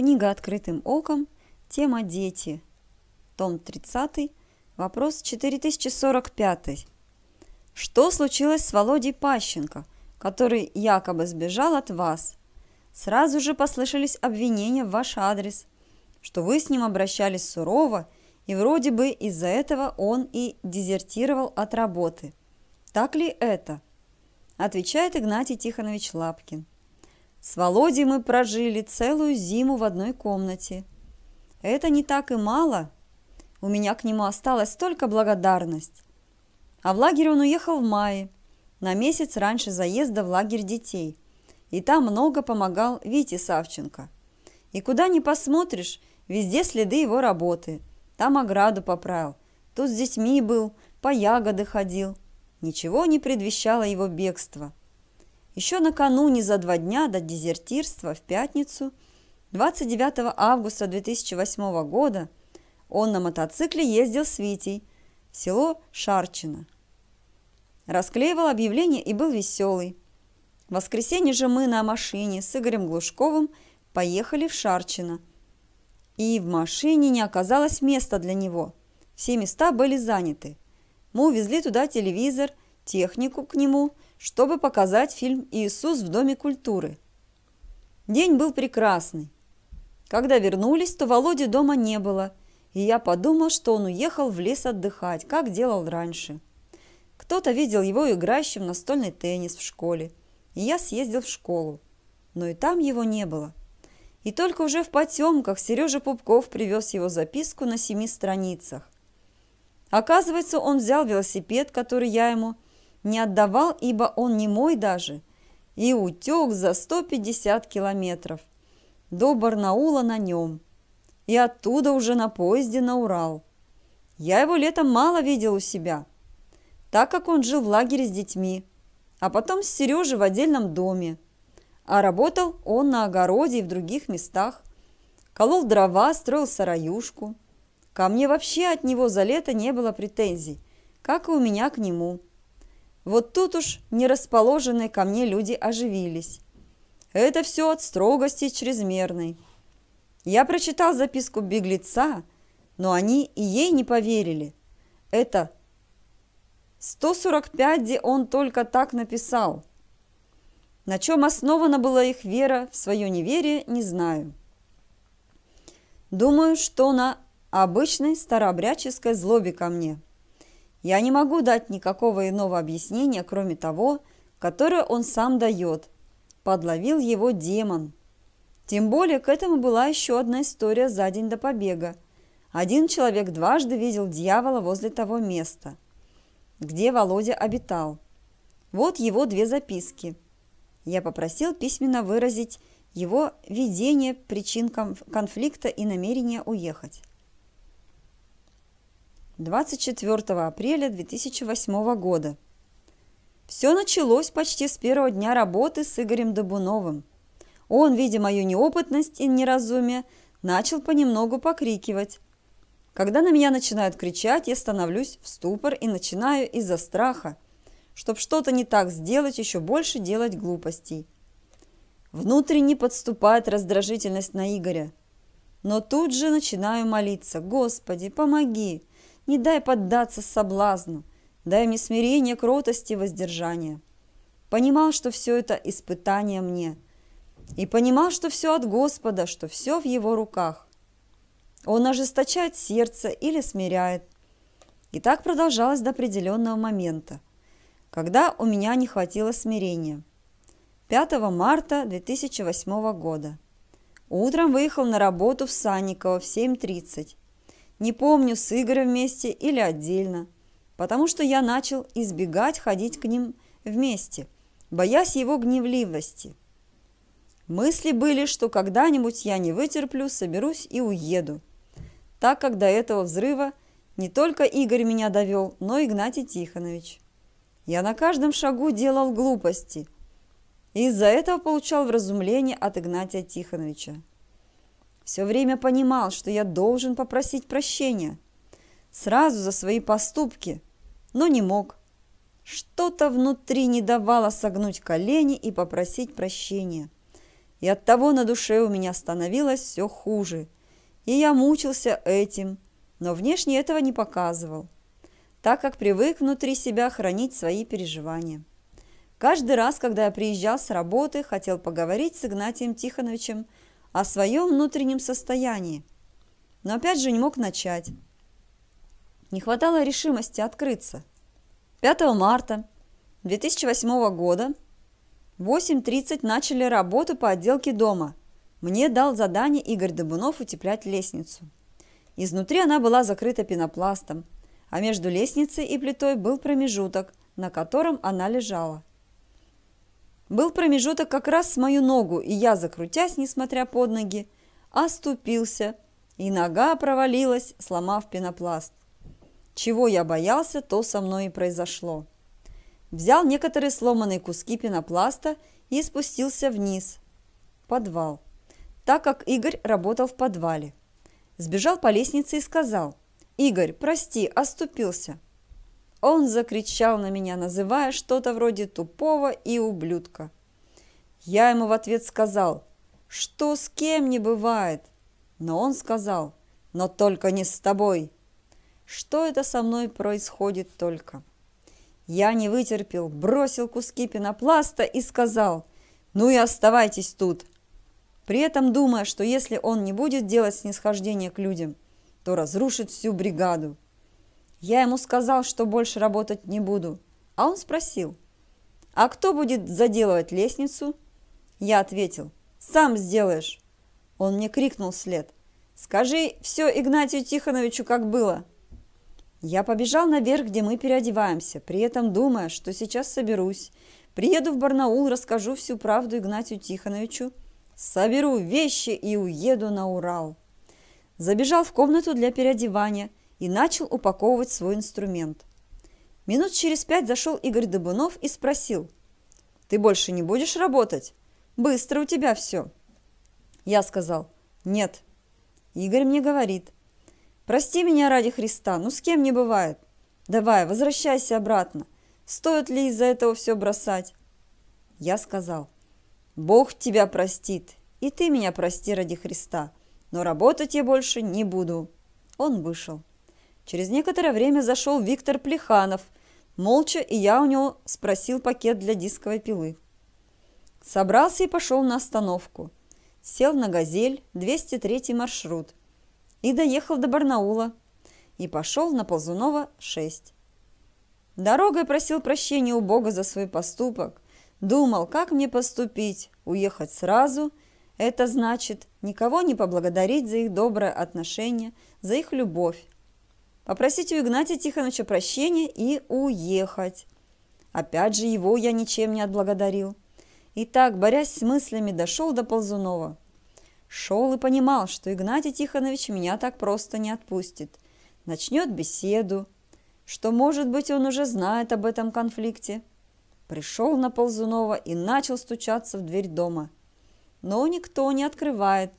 Книга «Открытым оком», тема «Дети», том 30, вопрос 4045. Что случилось с Володей Пащенко, который якобы сбежал от вас? Сразу же послышались обвинения в ваш адрес, что вы с ним обращались сурово, и вроде бы из-за этого он и дезертировал от работы. Так ли это? Отвечает Игнатий Тихонович Лапкин. С Володей мы прожили целую зиму в одной комнате. Это не так и мало. У меня к нему осталась только благодарность. А в лагерь он уехал в мае, на месяц раньше заезда в лагерь детей. И там много помогал Вите Савченко. И куда ни посмотришь, везде следы его работы. Там ограду поправил, тут с детьми был, по ягоды ходил. Ничего не предвещало его бегства. Еще накануне за два дня до дезертирства в пятницу, 29 августа 2008 года, он на мотоцикле ездил с Витей в село Шарчино. Расклеивал объявления и был веселый. В воскресенье же мы на машине с Игорем Глушковым поехали в Шарчино. И в машине не оказалось места для него. Все места были заняты. Мы увезли туда телевизор, технику к нему – чтобы показать фильм «Иисус в Доме культуры». День был прекрасный. Когда вернулись, то Володи дома не было, и я подумал, что он уехал в лес отдыхать, как делал раньше. Кто-то видел его играющим в настольный теннис в школе, и я съездил в школу, но и там его не было. И только уже в потемках Сережа Пупков привез его записку на семи страницах. Оказывается, он взял велосипед, который я ему – не отдавал, ибо он не мой даже, и утек за 150 километров до Барнаула на нем, и оттуда уже на поезде на Урал. Я его летом мало видел у себя, так как он жил в лагере с детьми, а потом с Сережей в отдельном доме. А работал он на огороде и в других местах. Колол дрова, строил сараюшку. Ко мне вообще от него за лето не было претензий, как и у меня к нему. Вот тут уж нерасположенные ко мне люди оживились. Это все от строгости чрезмерной. Я прочитал записку беглеца, но они и ей не поверили. Это 145, где он только так написал. На чем основана была их вера в свое неверие, не знаю. Думаю, что на обычной старообрядческой злобе ко мне – я не могу дать никакого иного объяснения, кроме того, которое он сам дает. Подловил его демон. Тем более к этому была еще одна история за день до побега. Один человек дважды видел дьявола возле того места, где Володя обитал. Вот его две записки. Я попросил письменно выразить его видение причин конфликта и намерение уехать. 24 апреля 2008 года. Все началось почти с первого дня работы с Игорем Добуновым. Он, видя мою неопытность и неразумие, начал понемногу покрикивать. Когда на меня начинают кричать, я становлюсь в ступор и начинаю из-за страха, чтобы что-то не так сделать, еще больше делать глупостей. Внутренне подступает раздражительность на Игоря. Но тут же начинаю молиться «Господи, помоги!» не дай поддаться соблазну, дай мне смирение, кротости, воздержание. Понимал, что все это испытание мне, и понимал, что все от Господа, что все в Его руках. Он ожесточает сердце или смиряет. И так продолжалось до определенного момента, когда у меня не хватило смирения. 5 марта 2008 года. Утром выехал на работу в Санниково в 7.30 не помню, с Игорем вместе или отдельно. Потому что я начал избегать ходить к ним вместе, боясь его гневливости. Мысли были, что когда-нибудь я не вытерплю, соберусь и уеду. Так как до этого взрыва не только Игорь меня довел, но и Игнатий Тихонович. Я на каждом шагу делал глупости – и из-за этого получал вразумление от Игнатия Тихоновича все время понимал, что я должен попросить прощения. Сразу за свои поступки, но не мог. Что-то внутри не давало согнуть колени и попросить прощения. И от того на душе у меня становилось все хуже. И я мучился этим, но внешне этого не показывал, так как привык внутри себя хранить свои переживания. Каждый раз, когда я приезжал с работы, хотел поговорить с Игнатием Тихоновичем, о своем внутреннем состоянии. Но опять же не мог начать. Не хватало решимости открыться. 5 марта 2008 года в 8.30 начали работу по отделке дома. Мне дал задание Игорь Добунов утеплять лестницу. Изнутри она была закрыта пенопластом, а между лестницей и плитой был промежуток, на котором она лежала. Был промежуток как раз с мою ногу, и я, закрутясь, несмотря под ноги, оступился, и нога провалилась, сломав пенопласт. Чего я боялся, то со мной и произошло. Взял некоторые сломанные куски пенопласта и спустился вниз. Подвал. Так как Игорь работал в подвале. Сбежал по лестнице и сказал, «Игорь, прости, оступился. Он закричал на меня, называя что-то вроде тупого и ублюдка. Я ему в ответ сказал, что с кем не бывает. Но он сказал, но только не с тобой. Что это со мной происходит только? Я не вытерпел, бросил куски пенопласта и сказал, ну и оставайтесь тут. При этом думая, что если он не будет делать снисхождение к людям, то разрушит всю бригаду. Я ему сказал, что больше работать не буду. А он спросил, «А кто будет заделывать лестницу?» Я ответил, «Сам сделаешь». Он мне крикнул вслед, «Скажи все Игнатию Тихоновичу, как было». Я побежал наверх, где мы переодеваемся, при этом думая, что сейчас соберусь. Приеду в Барнаул, расскажу всю правду Игнатию Тихоновичу. Соберу вещи и уеду на Урал. Забежал в комнату для переодевания – и начал упаковывать свой инструмент. Минут через пять зашел Игорь Добунов и спросил. «Ты больше не будешь работать? Быстро у тебя все». Я сказал «Нет». Игорь мне говорит «Прости меня ради Христа, ну с кем не бывает. Давай, возвращайся обратно. Стоит ли из-за этого все бросать?» Я сказал «Бог тебя простит, и ты меня прости ради Христа, но работать я больше не буду». Он вышел. Через некоторое время зашел Виктор Плеханов. Молча и я у него спросил пакет для дисковой пилы. Собрался и пошел на остановку. Сел на «Газель», 203 маршрут. И доехал до Барнаула. И пошел на Ползунова, 6. Дорогой просил прощения у Бога за свой поступок. Думал, как мне поступить, уехать сразу. Это значит, никого не поблагодарить за их доброе отношение, за их любовь попросить у Игнатия Тихоновича прощения и уехать. Опять же, его я ничем не отблагодарил. И так, борясь с мыслями, дошел до Ползунова. Шел и понимал, что Игнатий Тихонович меня так просто не отпустит. Начнет беседу, что, может быть, он уже знает об этом конфликте. Пришел на Ползунова и начал стучаться в дверь дома. Но никто не открывает,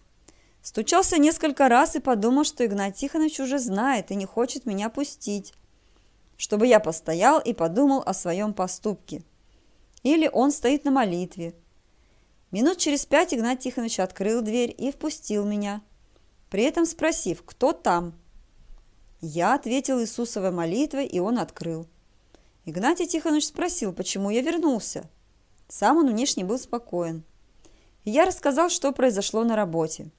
Стучался несколько раз и подумал, что Игнат Тихонович уже знает и не хочет меня пустить, чтобы я постоял и подумал о своем поступке. Или он стоит на молитве. Минут через пять Игнат Тихонович открыл дверь и впустил меня, при этом спросив, кто там. Я ответил Иисусовой молитвой, и он открыл. Игнатий Тихонович спросил, почему я вернулся. Сам он внешне был спокоен. Я рассказал, что произошло на работе.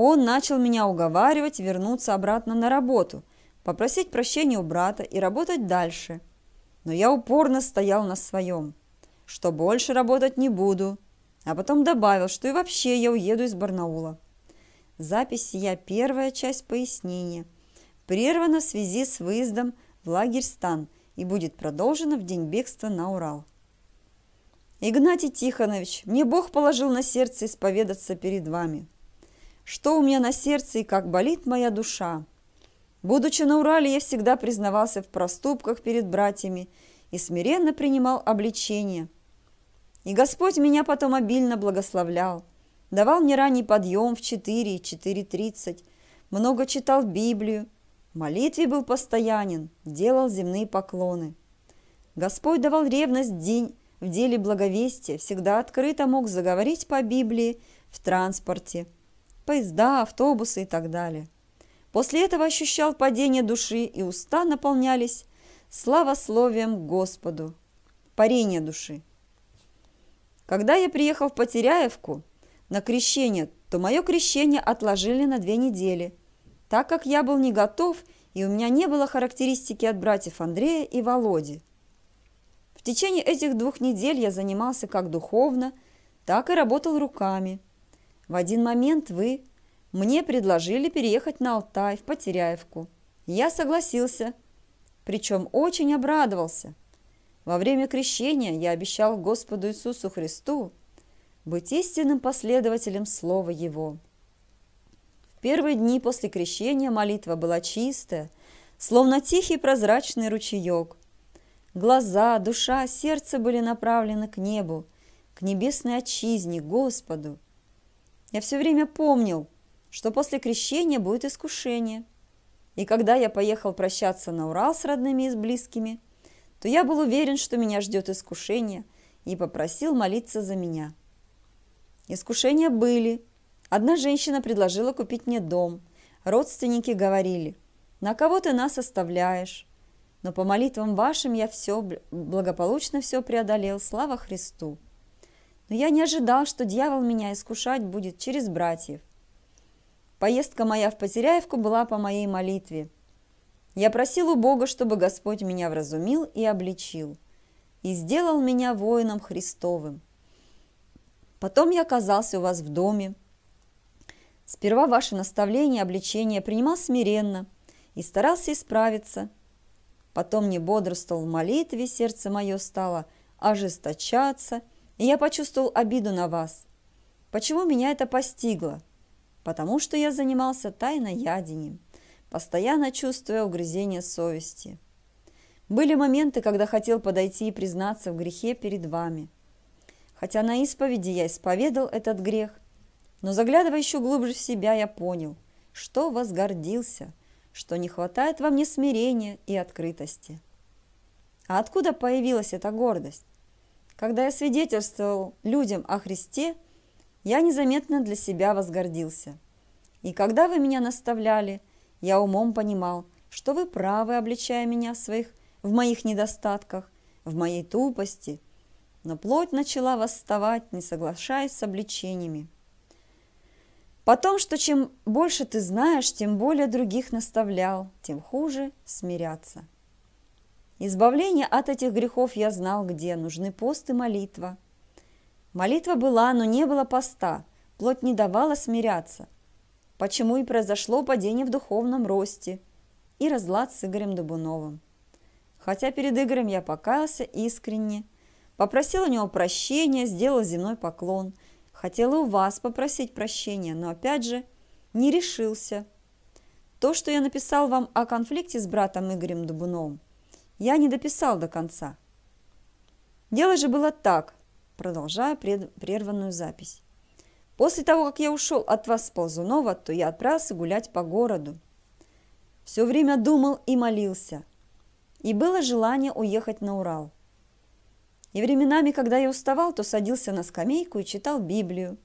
Он начал меня уговаривать вернуться обратно на работу, попросить прощения у брата и работать дальше. Но я упорно стоял на своем, что больше работать не буду, а потом добавил, что и вообще я уеду из Барнаула. Запись я первая часть пояснения. Прервана в связи с выездом в лагерь Стан и будет продолжена в день бегства на Урал. Игнатий Тихонович, мне Бог положил на сердце исповедаться перед вами что у меня на сердце и как болит моя душа. Будучи на Урале, я всегда признавался в проступках перед братьями и смиренно принимал обличение. И Господь меня потом обильно благословлял, давал мне ранний подъем в 4 и 4.30, много читал Библию, в молитве был постоянен, делал земные поклоны. Господь давал ревность день в деле благовестия, всегда открыто мог заговорить по Библии в транспорте – поезда, автобусы и так далее. После этого ощущал падение души, и уста наполнялись славословием Господу, парение души. Когда я приехал в Потеряевку на крещение, то мое крещение отложили на две недели, так как я был не готов и у меня не было характеристики от братьев Андрея и Володи. В течение этих двух недель я занимался как духовно, так и работал руками – в один момент вы мне предложили переехать на Алтай, в Потеряевку. Я согласился, причем очень обрадовался. Во время крещения я обещал Господу Иисусу Христу быть истинным последователем Слова Его. В первые дни после крещения молитва была чистая, словно тихий прозрачный ручеек. Глаза, душа, сердце были направлены к небу, к небесной отчизне, Господу – я все время помнил, что после крещения будет искушение. И когда я поехал прощаться на Урал с родными и с близкими, то я был уверен, что меня ждет искушение, и попросил молиться за меня. Искушения были. Одна женщина предложила купить мне дом. Родственники говорили, на кого ты нас оставляешь? Но по молитвам вашим я все, благополучно все преодолел, слава Христу. Но я не ожидал, что дьявол меня искушать будет через братьев. Поездка моя в Потеряевку была по моей молитве. Я просил у Бога, чтобы Господь меня вразумил и обличил, и сделал меня воином Христовым. Потом я оказался у вас в доме. Сперва ваше наставление, обличение принимал смиренно и старался исправиться. Потом не бодрствовал в молитве, сердце мое стало ожесточаться – и я почувствовал обиду на вас. Почему меня это постигло? Потому что я занимался тайно ядением, постоянно чувствуя угрызение совести. Были моменты, когда хотел подойти и признаться в грехе перед вами. Хотя на исповеди я исповедал этот грех, но заглядывая еще глубже в себя, я понял, что возгордился, что не хватает во мне смирения и открытости. А откуда появилась эта гордость? Когда я свидетельствовал людям о Христе, я незаметно для себя возгордился. И когда вы меня наставляли, я умом понимал, что вы правы, обличая меня в, своих, в моих недостатках, в моей тупости. Но плоть начала восставать, не соглашаясь с обличениями. Потом, что чем больше ты знаешь, тем более других наставлял, тем хуже смиряться. Избавление от этих грехов я знал где, нужны пост и молитва. Молитва была, но не было поста, плоть не давала смиряться. Почему и произошло падение в духовном росте и разлад с Игорем Дубуновым. Хотя перед Игорем я покаялся искренне, попросил у него прощения, сделал земной поклон. Хотел у вас попросить прощения, но опять же не решился. То, что я написал вам о конфликте с братом Игорем Дубуновым, я не дописал до конца. Дело же было так, продолжая прерванную запись. После того, как я ушел от вас с Ползунова, то я отправился гулять по городу. Все время думал и молился. И было желание уехать на Урал. И временами, когда я уставал, то садился на скамейку и читал Библию.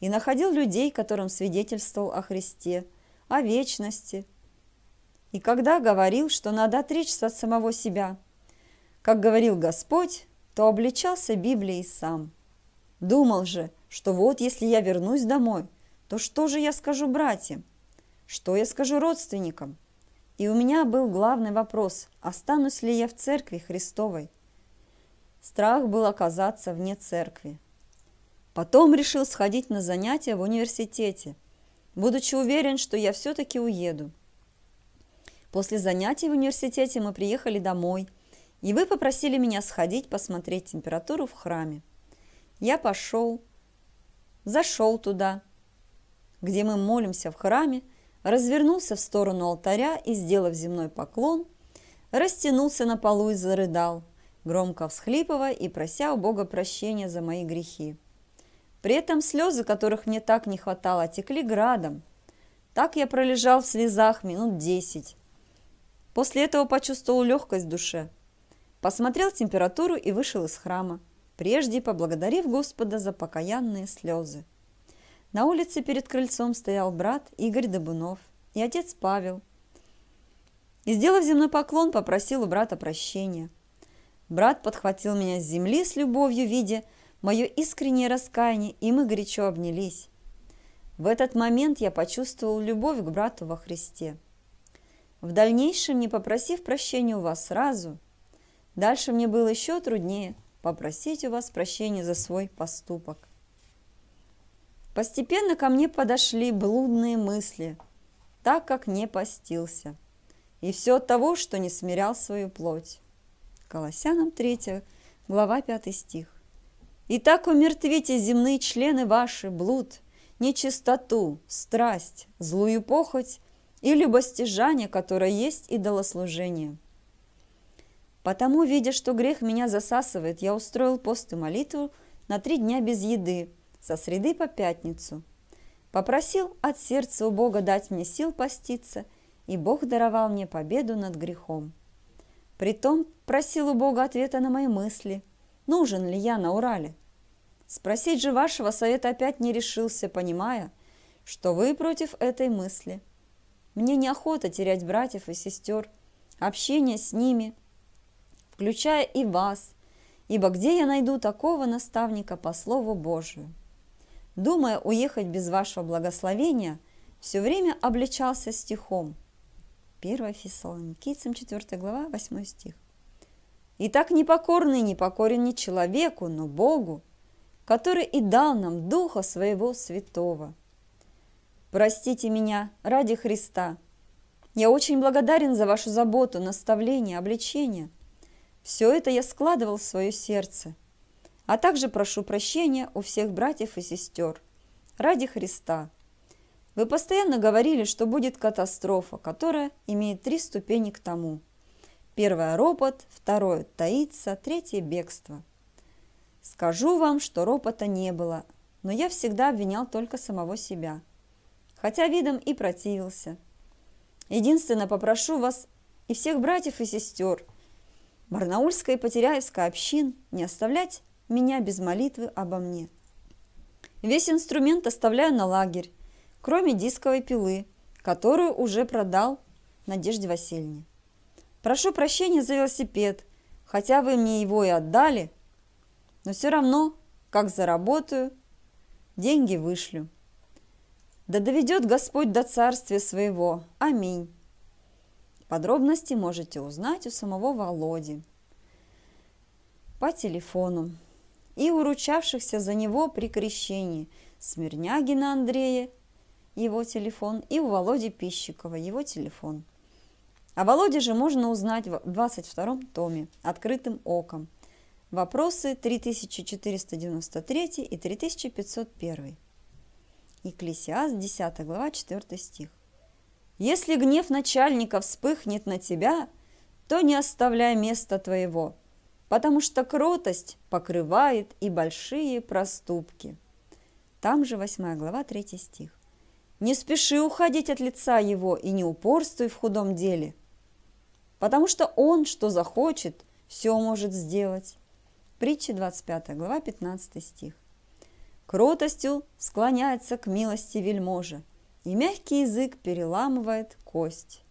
И находил людей, которым свидетельствовал о Христе, о вечности, и когда говорил, что надо отречься от самого себя. Как говорил Господь, то обличался Библией сам. Думал же, что вот если я вернусь домой, то что же я скажу братьям? Что я скажу родственникам? И у меня был главный вопрос, останусь ли я в церкви Христовой? Страх был оказаться вне церкви. Потом решил сходить на занятия в университете, будучи уверен, что я все-таки уеду. После занятий в университете мы приехали домой, и вы попросили меня сходить посмотреть температуру в храме. Я пошел, зашел туда, где мы молимся в храме, развернулся в сторону алтаря и, сделав земной поклон, растянулся на полу и зарыдал, громко всхлипывая и прося у Бога прощения за мои грехи. При этом слезы, которых мне так не хватало, текли градом. Так я пролежал в слезах минут десять, После этого почувствовал легкость в душе. Посмотрел температуру и вышел из храма, прежде поблагодарив Господа за покаянные слезы. На улице перед крыльцом стоял брат Игорь Добунов и отец Павел. И, сделав земной поклон, попросил у брата прощения. Брат подхватил меня с земли с любовью, видя мое искреннее раскаяние, и мы горячо обнялись. В этот момент я почувствовал любовь к брату во Христе. В дальнейшем, не попросив прощения у вас сразу, дальше мне было еще труднее попросить у вас прощения за свой поступок. Постепенно ко мне подошли блудные мысли, так как не постился. И все от того, что не смирял свою плоть. Колоссянам 3, глава 5 стих. «Итак умертвите земные члены ваши, блуд, нечистоту, страсть, злую похоть или постижание, которое есть идолослужение. Потому, видя, что грех меня засасывает, я устроил пост и молитву на три дня без еды, со среды по пятницу. Попросил от сердца у Бога дать мне сил поститься, и Бог даровал мне победу над грехом. Притом просил у Бога ответа на мои мысли, нужен ли я на Урале. Спросить же вашего совета опять не решился, понимая, что вы против этой мысли – мне неохота терять братьев и сестер, общение с ними, включая и вас, ибо где я найду такого наставника по Слову Божию? Думая уехать без вашего благословения, все время обличался стихом. 1 Фессалоникийцам 4 глава 8 стих. И так непокорный не покорен не человеку, но Богу, который и дал нам Духа Своего Святого – Простите меня ради Христа. Я очень благодарен за вашу заботу, наставление, обличение. Все это я складывал в свое сердце. А также прошу прощения у всех братьев и сестер. Ради Христа. Вы постоянно говорили, что будет катастрофа, которая имеет три ступени к тому. Первое – ропот, второе – таится, третье – бегство. Скажу вам, что ропота не было, но я всегда обвинял только самого себя – хотя видом и противился. Единственно попрошу вас и всех братьев и сестер Барнаульской и Потеряевской общин не оставлять меня без молитвы обо мне. Весь инструмент оставляю на лагерь, кроме дисковой пилы, которую уже продал Надежде Васильевне. Прошу прощения за велосипед, хотя вы мне его и отдали, но все равно, как заработаю, деньги вышлю. Да доведет Господь до царствия своего. Аминь. Подробности можете узнать у самого Володи по телефону и уручавшихся за него при крещении Смирнягина Андрея, его телефон, и у Володи Пищикова, его телефон. О Володе же можно узнать в 22-м томе «Открытым оком». Вопросы 3493 и 3501. Екклесиаст, 10 глава, 4 стих. «Если гнев начальника вспыхнет на тебя, то не оставляй места твоего, потому что кротость покрывает и большие проступки». Там же 8 глава, 3 стих. «Не спеши уходить от лица его и не упорствуй в худом деле, потому что он, что захочет, все может сделать». Притча 25 глава, 15 стих кротостью склоняется к милости вельможа, и мягкий язык переламывает кость.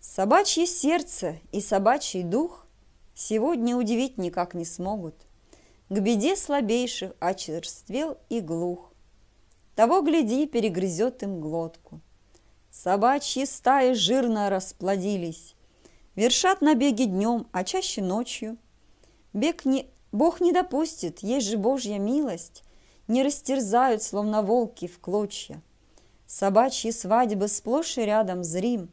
Собачье сердце и собачий дух сегодня удивить никак не смогут. К беде слабейших очерствел и глух. Того, гляди, перегрызет им глотку. Собачьи стаи жирно расплодились, Вершат набеги днем, а чаще ночью. Бег не Бог не допустит, есть же Божья милость. Не растерзают, словно волки, в клочья. Собачьи свадьбы сплошь и рядом зрим.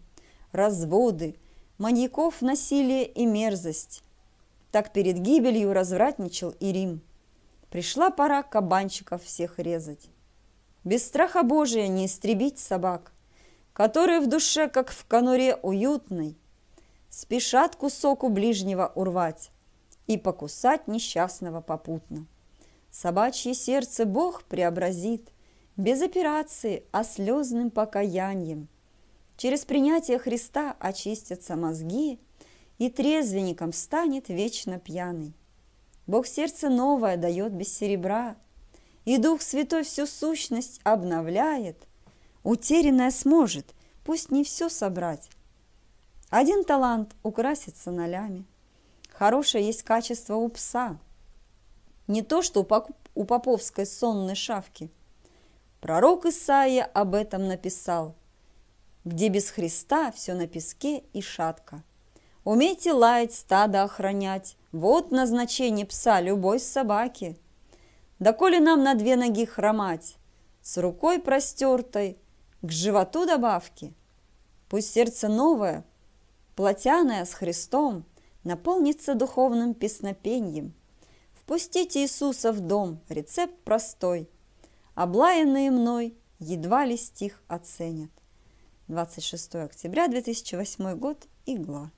Разводы, маньяков насилие и мерзость. Так перед гибелью развратничал и Рим. Пришла пора кабанчиков всех резать. Без страха Божия не истребить собак, которые в душе, как в конуре уютной, спешат кусок у ближнего урвать и покусать несчастного попутно. Собачье сердце Бог преобразит, без операции, а слезным покаянием. Через принятие Христа очистятся мозги, и трезвенником станет вечно пьяный. Бог сердце новое дает без серебра, и Дух Святой всю сущность обновляет. Утерянное сможет, пусть не все собрать. Один талант украсится нолями – Хорошее есть качество у пса. Не то, что у поповской сонной шавки. Пророк Исаия об этом написал. Где без Христа все на песке и шатко. Умейте лаять, стадо охранять. Вот назначение пса любой собаки. Да коли нам на две ноги хромать, С рукой простертой, к животу добавки. Пусть сердце новое, платяное с Христом – наполнится духовным песнопением. Впустите Иисуса в дом, рецепт простой. Облаянные мной едва ли стих оценят. 26 октября 2008 год, игла.